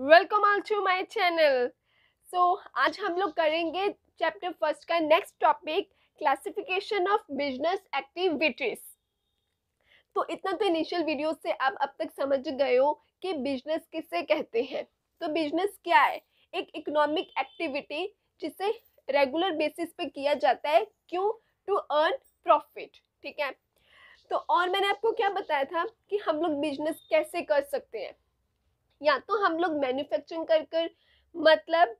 Welcome all to my channel so आज हम लोग करेंगे चैप्टर फर्स्ट का next topic classification of business activities तो इतना तो इनिशियल वीडियो से आप अब तक समझ गए हो कि बिजनेस किसे कहते हैं तो बिजनेस क्या है एक इकोनॉमिक एक्टिविटी जिसे रेगुलर बेसिस पे किया जाता है क्यों टू अर्न प्रॉफिट ठीक है तो और मैंने आपको क्या बताया था कि हम लोग बिजनेस कैसे कर सकते हैं या तो हम लोग मैन्युफैक्चरिंग कर कर मतलब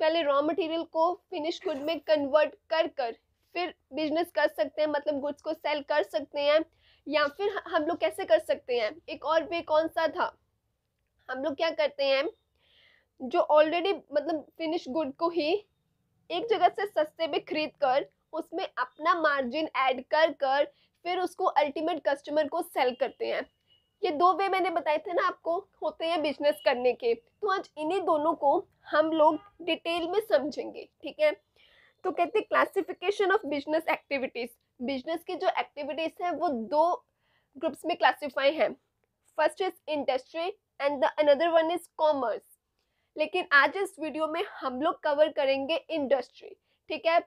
पहले रॉ मटेरियल को फिनिश गुड में कन्वर्ट कर कर फिर बिजनेस कर सकते हैं मतलब गुड्स को सेल कर सकते हैं या फिर हम लोग कैसे कर सकते हैं एक और वे कौन सा था हम लोग क्या करते हैं जो ऑलरेडी मतलब फिनिश गुड को ही एक जगह से सस्ते में खरीद कर उसमें अपना मार्जिन ऐड कर कर फिर उसको अल्टीमेट कस्टमर को सेल करते हैं ये दो वे मैंने बताए थे ना आपको होते हैं बिजनेस करने के तो आज इन्हीं दोनों को हम लोग डिटेल में समझेंगे ठीक है तो कहते हैं classification of business activities business की जो एक्टिविटीज हैं वो दो ग्रुप्स में क्लासिफाई हैं first is industry and the another one is commerce लेकिन आज इस वीडियो में हम लोग कवर करेंगे इंडस्ट्री ठीक है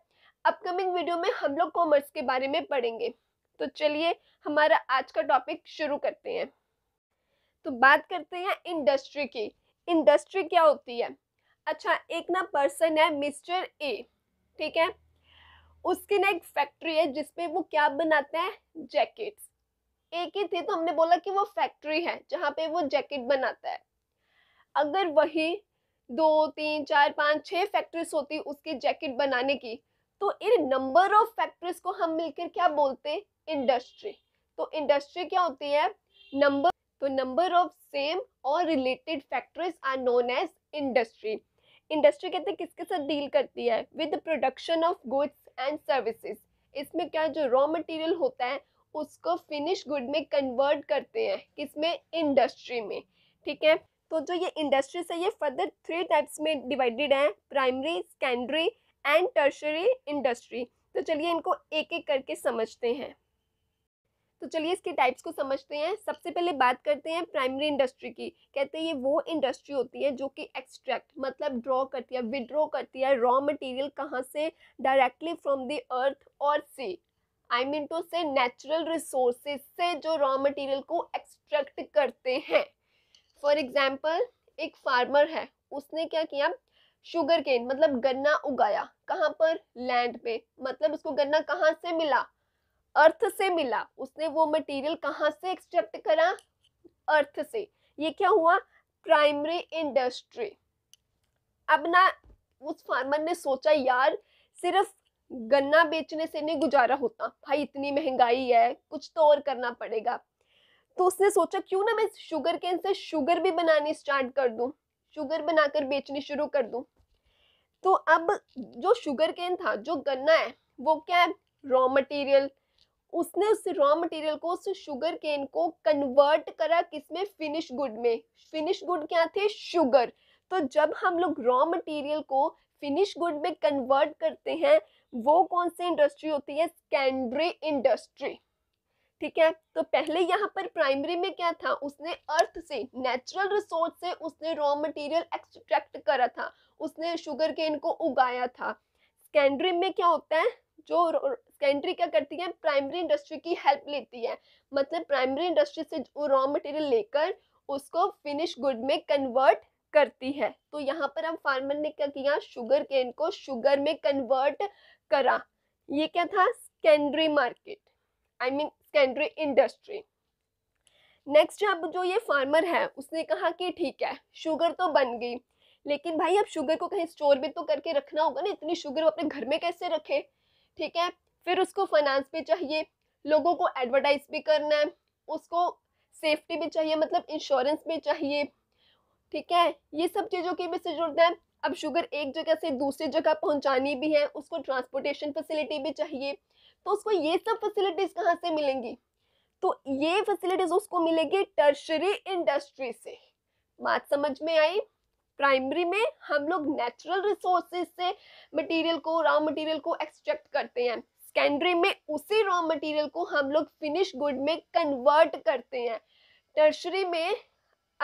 अपकमिंग वीडियो में हम लोग कॉमर्स के बारे में पढ़ेंगे तो चलिए हमारा आज का टॉपिक शुरू करते हैं तो बात करते हैं इंडस्ट्री की इंडस्ट्री क्या होती है अच्छा एक ना पर्सन है मिस्टर ए ठीक है उसकी ना एक फैक्ट्री है जिसपे वो क्या बनाते हैं जैकेट्स एक ही थी तो हमने बोला कि वो फैक्ट्री है जहाँ पे वो जैकेट बनाता है अगर वही दो तीन चार पाँच छः फैक्ट्रीज होती उसकी जैकेट बनाने की तो इन नंबर ऑफ फैक्ट्रीज को हम मिलकर क्या बोलते इंडस्ट्री तो इंडस्ट्री क्या होती है नंबर तो नंबर ऑफ सेम और related factors are known as industry industry कहते हैं किसके साथ डील करती है with production of goods and services इसमें क्या जो रॉ मटेरियल होता है उसको फिनिश गुड में कन्वर्ट करते हैं किसमें इंडस्ट्री में ठीक है तो जो ये इंडस्ट्रीज है ये फर्दर थ्री टाइप्स में डिवाइडेड है primary secondary and tertiary industry तो चलिए इनको एक एक करके समझते हैं तो चलिए इसके टाइप्स को समझते हैं सबसे पहले बात करते हैं प्राइमरी इंडस्ट्री की कहते हैं ये वो इंडस्ट्री होती है जो कि एक्सट्रैक्ट मतलब ड्रॉ करती है विड्रॉ करती है रॉ मटेरियल कहाँ से डायरेक्टली फ्रॉम द अर्थ और sea I mean to say natural resources से जो रॉ मटेरियल को एक्सट्रैक्ट करते हैं फॉर एग्जाम्पल एक फार्मर है उसने क्या किया शुगर केन मतलब गन्ना उगाया कहाँ पर लैंड पे मतलब उसको गन्ना कहाँ से मिला अर्थ से मिला उसने वो मटेरियल कहाँ से एक्सट्रैक्ट करा अर्थ से ये क्या हुआ प्राइमरी इंडस्ट्री अब ना उस फार्मर ने सोचा यार सिर्फ गन्ना बेचने से नहीं गुजारा होता भाई इतनी महंगाई है कुछ तो और करना पड़ेगा तो उसने सोचा क्यों ना मैं शुगर केन से शुगर भी बनानी स्टार्ट कर दूं शुगर बनाकर बेचनी शुरू कर दूं तो अब जो शुगर केन था जो गन्ना है वो क्या है रॉ मटेरियल उसने उस रॉ मटेरियल को उस शुगर केन को कन्वर्ट करा किसमें फिनिश गुड में फिनिश गुड क्या थे शुगर तो जब हम लोग रॉ मटेरियल को फिनिश गुड में कन्वर्ट करते हैं वो कौन सी इंडस्ट्री होती है स्कैंड्री इंडस्ट्री ठीक है तो पहले यहाँ पर प्राइमरी में क्या था उसने अर्थ से नेचुरल रिसोर्स से उसने रॉ मटेरियल एक्सट्रैक्ट करा था उसने शुगर केन को उगाया था सेकेंडरी में क्या होता है जो कंट्री क्या करती है प्राइमरी इंडस्ट्री की हेल्प लेती है मतलब प्राइमरी इंडस्ट्री से वो रॉ मटेरियल लेकर उसको फिनिश गुड में कन्वर्ट करती है तो यहाँ पर हम फार्मर ने क्या किया शुगर केन को शुगर में कन्वर्ट करा ये क्या था secondary market I mean secondary industry next अब जो ये फार्मर है उसने कहा कि ठीक है शुगर तो बन गई लेकिन भाई अब शुगर को कहीं स्टोर में तो करके रखना होगा ना इतनी शुगर वो अपने घर में कैसे रखे ठीक है फिर उसको फाइनेंस भी चाहिए लोगों को एडवर्टाइज भी करना है उसको सेफ्टी भी चाहिए मतलब इंश्योरेंस भी चाहिए ठीक है ये सब चीज़ों की भी जरूरत है अब शुगर एक जगह से दूसरी जगह पहुंचानी भी है उसको ट्रांसपोर्टेशन फैसिलिटी भी चाहिए तो उसको ये सब फैसिलिटीज़ कहाँ से मिलेंगी तो ये फैसिलिटीज़ उसको मिलेगी टर्शरी इंडस्ट्री से बात समझ में आई प्राइमरी में हम लोग नेचुरल रिसोर्सेज से मटेरियल को रॉ मटेरियल को एक्सट्रैक्ट करते हैं सेकेंडरी में उसी रॉ मटेरियल को हम लोग फिनिश गुड में कन्वर्ट करते हैं टर्शरी में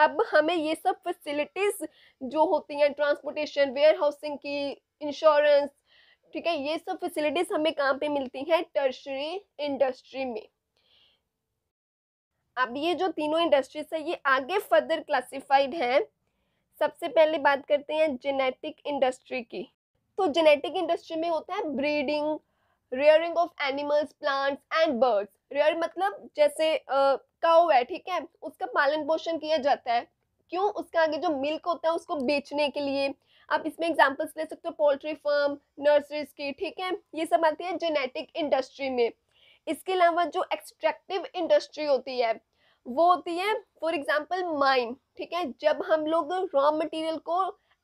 अब हमें ये सब फैसिलिटीज़ जो होती हैं ट्रांसपोर्टेशन वेयर हाउसिंग की इंश्योरेंस ठीक है ये सब फैसिलिटीज़ हमें कहाँ पे मिलती हैं टर्शरी इंडस्ट्री में अब ये जो तीनों इंडस्ट्रीज है ये आगे फर्दर क्लासिफाइड हैं सबसे पहले बात करते हैं जेनेटिक इंडस्ट्री की तो जेनेटिक इंडस्ट्री में होता है breeding rearing of animals plants and birds rear मतलब जैसे काउ है ठीक है उसका पालन पोषण किया जाता है क्यों उसका आगे जो मिल्क होता है उसको बेचने के लिए आप इसमें एग्जाम्पल्स ले सकते हो पोल्ट्री फार्म नर्सरीज की ठीक है ये सब आती है जेनेटिक इंडस्ट्री में इसके अलावा जो एक्सट्रैक्टिव इंडस्ट्री होती है वो होती है फॉर एग्जाम्पल माइन ठीक है जब हम लोग रॉ मटेरियल को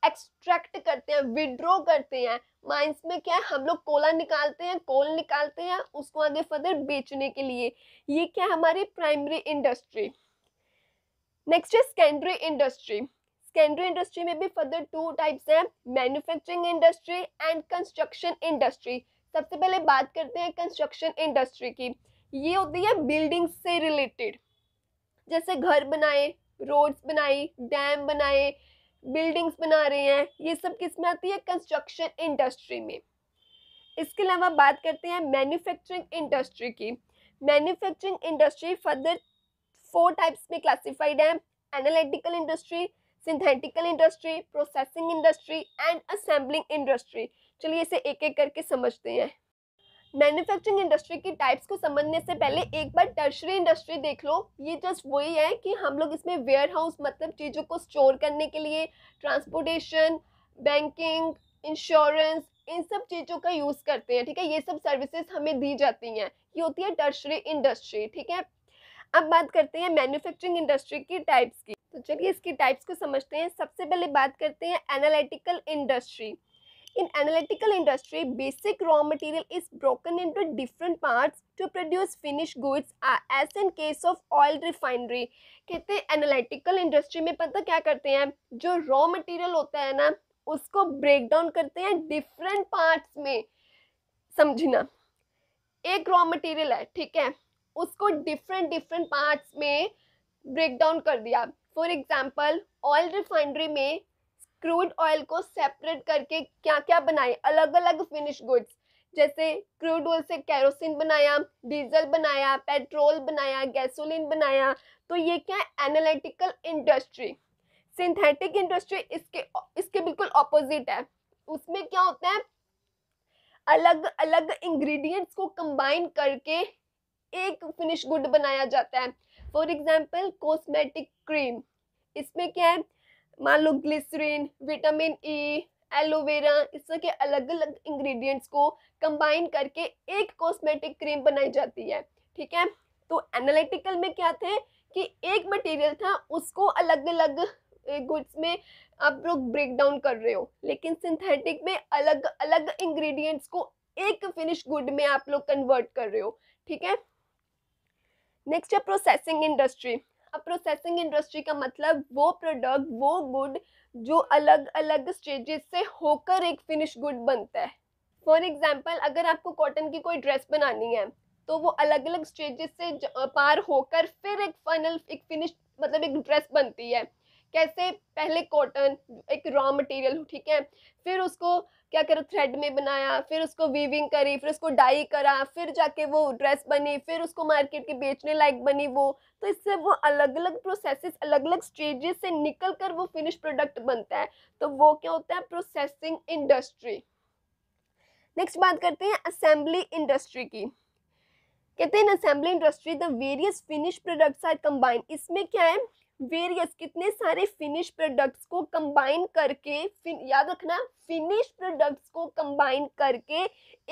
एक्सट्रैक्ट करते हैं विड्रॉ करते हैं माइंस में क्या है हम लोग कोला निकालते हैं कोल निकालते हैं उसको आगे फर्दर बेचने के लिए ये क्या है हमारी प्राइमरी इंडस्ट्री नेक्स्ट है सेकेंडरी इंडस्ट्री सेकेंडरी इंडस्ट्री में भी फर्दर टू टाइप्स हैं manufacturing industry and construction industry सबसे पहले बात करते हैं कंस्ट्रक्शन इंडस्ट्री की ये होती है बिल्डिंग से रिलेटेड जैसे घर बनाए रोड्स बनाई डैम बनाए बिल्डिंग्स बना रहे हैं ये सब किस में आती है कंस्ट्रक्शन इंडस्ट्री में इसके अलावा बात करते हैं मैन्युफैक्चरिंग इंडस्ट्री की manufacturing industry further four types में क्लासिफाइड है analytical industry synthetical industry processing industry and assembling industry चलिए इसे एक एक करके समझते हैं मैन्युफैक्चरिंग इंडस्ट्री की टाइप्स को समझने से पहले एक बार टर्शरी इंडस्ट्री देख लो ये जस्ट वही है कि हम लोग इसमें वेयर हाउस मतलब चीज़ों को स्टोर करने के लिए ट्रांसपोर्टेशन बैंकिंग इंश्योरेंस इन सब चीज़ों का यूज़ करते हैं ठीक है ये सब सर्विसेज हमें दी जाती हैं ये होती है टर्शरी इंडस्ट्री ठीक है अब बात करते हैं मैन्युफैक्चरिंग इंडस्ट्री की टाइप्स की तो चलिए इसकी टाइप्स को समझते हैं सबसे पहले बात करते हैं analytical industry In analytical industry, basic raw material is broken into different parts to produce finished goods uh, as in case of oil refinery. कहते हैं एनालिटिकल इंडस्ट्री में पता क्या करते हैं जो रॉ मटेरियल होता है ना उसको ब्रेक डाउन करते हैं डिफरेंट पार्ट्स में समझना एक रॉ मटेरियल है ठीक है उसको डिफरेंट डिफरेंट पार्ट्स में ब्रेक डाउन कर दिया फॉर एग्जाम्पल ऑयल रिफाइनरी में क्रूड ऑयल को सेपरेट करके क्या क्या बनाए अलग अलग फिनिश गुड्स जैसे क्रूड ऑयल से कैरोसिन बनाया डीजल बनाया पेट्रोल बनाया गैसोलीन बनाया तो ये क्या है एनालिटिकल इंडस्ट्री सिंथेटिक इंडस्ट्री इसके इसके बिल्कुल ऑपोजिट है उसमें क्या होता है अलग अलग इंग्रेडिएंट्स को कंबाइन करके एक फिनिश गुड बनाया जाता है फॉर एग्जांपल कॉस्मेटिक क्रीम इसमें क्या है मान लो ग्लिसरीन विटामिन ई एलोवेरा इस तरह के अलग अलग इंग्रेडिएंट्स को कंबाइन करके एक कॉस्मेटिक क्रीम बनाई जाती है ठीक है तो एनालिटिकल में क्या थे कि एक मटेरियल था उसको अलग अलग गुड्स में आप लोग ब्रेक डाउन कर रहे हो लेकिन सिंथेटिक में अलग अलग इंग्रेडिएंट्स को एक फिनिश गुड में आप लोग कन्वर्ट कर रहे हो ठीक है नेक्स्ट है प्रोसेसिंग इंडस्ट्री अब प्रोसेसिंग इंडस्ट्री का मतलब वो प्रोडक्ट वो गुड जो अलग अलग स्टेजेस से होकर एक फिनिश गुड बनता है फॉर एग्ज़ाम्पल अगर आपको कॉटन की कोई ड्रेस बनानी है तो वो अलग अलग स्टेजेस से पार होकर फिर एक फाइनल एक फिनिश मतलब एक ड्रेस बनती है कैसे पहले कॉटन एक रॉ मटेरियल ठीक है फिर उसको क्या करो थ्रेड में बनाया फिर उसको वीविंग करी फिर उसको डाई करा फिर जाके वो ड्रेस बनी फिर उसको मार्केट के बेचने लायक बनी वो तो इससे वो अलग अलग प्रोसेसेस अलग अलग स्टेजेस से निकल कर वो फिनिश प्रोडक्ट बनता है तो वो क्या होता है प्रोसेसिंग इंडस्ट्री नेक्स्ट बात करते हैं असेंबली इंडस्ट्री की कहते हैं assembly industry the various finish products are combined इसमें क्या है वेरियस कितने सारे फिनिश प्रोडक्ट्स को कंबाइन करके याद रखना फिनिश प्रोडक्ट्स को कंबाइन करके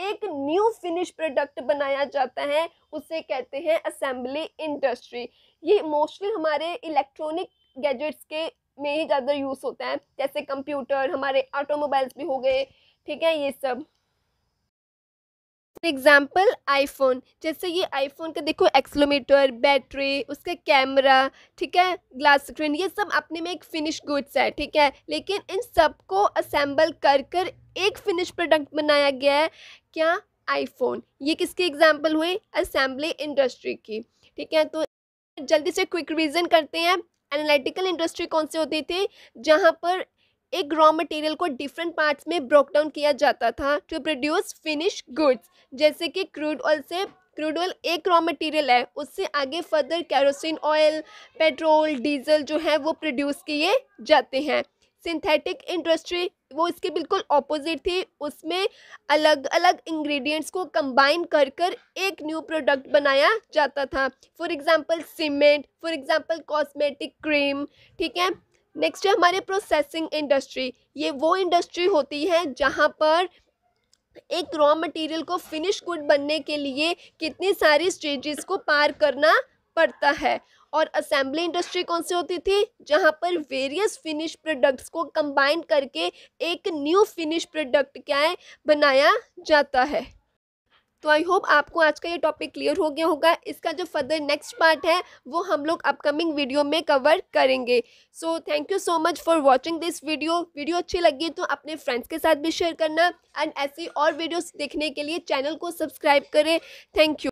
एक न्यू फिनिश प्रोडक्ट बनाया जाता है उसे कहते हैं असेंबली इंडस्ट्री ये मोस्टली हमारे इलेक्ट्रॉनिक गैजेट्स के में ही ज़्यादा यूज़ होता है जैसे कंप्यूटर हमारे ऑटोमोबाइल्स भी हो गए ठीक है ये सब एग्जाम्पल आईफोन जैसे ये आईफोन का देखो एक्सलोमीटर बैटरी उसका कैमरा ठीक है ग्लास स्क्रीन ये सब अपने में एक फिनिश गुड्स है ठीक है लेकिन इन सबको असेंबल कर कर एक फिनिश प्रोडक्ट बनाया गया है क्या आईफोन ये किसकी एग्जाम्पल हुई असेंबली इंडस्ट्री की ठीक है तो जल्दी से क्विक रीजन करते हैं एनालिटिकल इंडस्ट्री कौन से होती थी जहाँ पर एक रॉ मटेरियल को डिफरेंट पार्ट्स में ब्रोक डाउन किया जाता था टू प्रोड्यूस फिनिश गुड्स जैसे कि क्रूड ऑयल से क्रूड ऑयल एक रॉ मटेरियल है उससे आगे further kerosene oil petrol diesel जो है वो प्रोड्यूस किए जाते हैं सिंथेटिक इंडस्ट्री वो इसके बिल्कुल ऑपोजिट थी उसमें अलग अलग इंग्रेडिएंट्स को कंबाइन कर कर एक न्यू प्रोडक्ट बनाया जाता था for example cement for example cosmetic cream ठीक है नेक्स्ट है हमारे प्रोसेसिंग इंडस्ट्री ये वो इंडस्ट्री होती है जहाँ पर एक रॉ मटेरियल को फिनिश गुड बनने के लिए कितनी सारी स्टेजेस को पार करना पड़ता है और असेंबली इंडस्ट्री कौन सी होती थी जहाँ पर वेरियस फिनिश प्रोडक्ट्स को कंबाइन करके एक न्यू फिनिश प्रोडक्ट क्या है बनाया जाता है तो आई होप आपको आज का ये टॉपिक क्लियर हो गया होगा इसका जो फर्दर नेक्स्ट पार्ट है वो हम लोग अपकमिंग वीडियो में कवर करेंगे so thank you so much for watching this video video अच्छी लगी तो अपने फ्रेंड्स के साथ भी शेयर करना एंड ऐसी और वीडियोस देखने के लिए चैनल को सब्सक्राइब करें थैंक यू